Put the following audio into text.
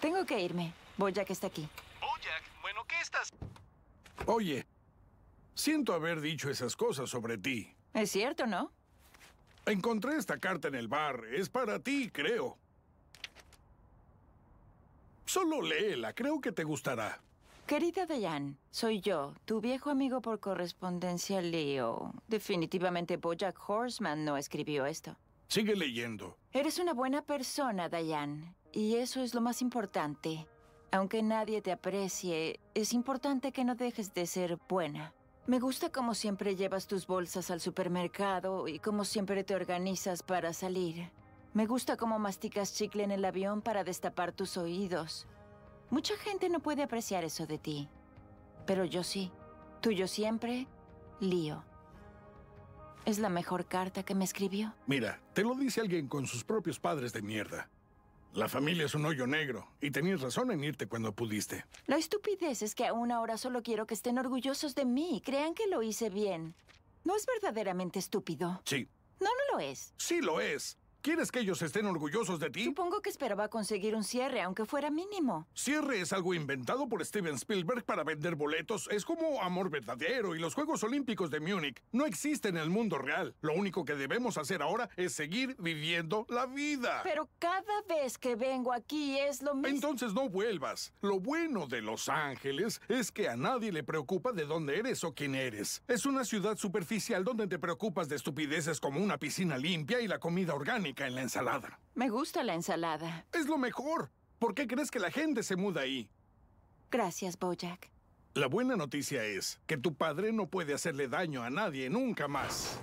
Tengo que irme. Boyack está aquí. Boyack, oh, bueno, ¿qué estás? Oye, siento haber dicho esas cosas sobre ti. Es cierto, ¿no? Encontré esta carta en el bar. Es para ti, creo. Solo léela. Creo que te gustará. Querida Dayan, soy yo, tu viejo amigo por correspondencia, Leo. Definitivamente Bojack Horseman no escribió esto. Sigue leyendo. Eres una buena persona, Dayan. Y eso es lo más importante. Aunque nadie te aprecie, es importante que no dejes de ser buena. Me gusta cómo siempre llevas tus bolsas al supermercado y cómo siempre te organizas para salir. Me gusta cómo masticas chicle en el avión para destapar tus oídos. Mucha gente no puede apreciar eso de ti, pero yo sí. Tuyo siempre, Lío. Es la mejor carta que me escribió. Mira, te lo dice alguien con sus propios padres de mierda. La familia es un hoyo negro y tenías razón en irte cuando pudiste. La estupidez es que aún ahora solo quiero que estén orgullosos de mí crean que lo hice bien. ¿No es verdaderamente estúpido? Sí. No, no lo es. Sí lo es. ¿Quieres que ellos estén orgullosos de ti? Supongo que esperaba conseguir un cierre, aunque fuera mínimo. Cierre es algo inventado por Steven Spielberg para vender boletos. Es como amor verdadero y los Juegos Olímpicos de Múnich. No existen en el mundo real. Lo único que debemos hacer ahora es seguir viviendo la vida. Pero cada vez que vengo aquí es lo mismo. Entonces no vuelvas. Lo bueno de Los Ángeles es que a nadie le preocupa de dónde eres o quién eres. Es una ciudad superficial donde te preocupas de estupideces como una piscina limpia y la comida orgánica en la ensalada. Me gusta la ensalada. Es lo mejor. ¿Por qué crees que la gente se muda ahí? Gracias, Bojack. La buena noticia es que tu padre no puede hacerle daño a nadie nunca más.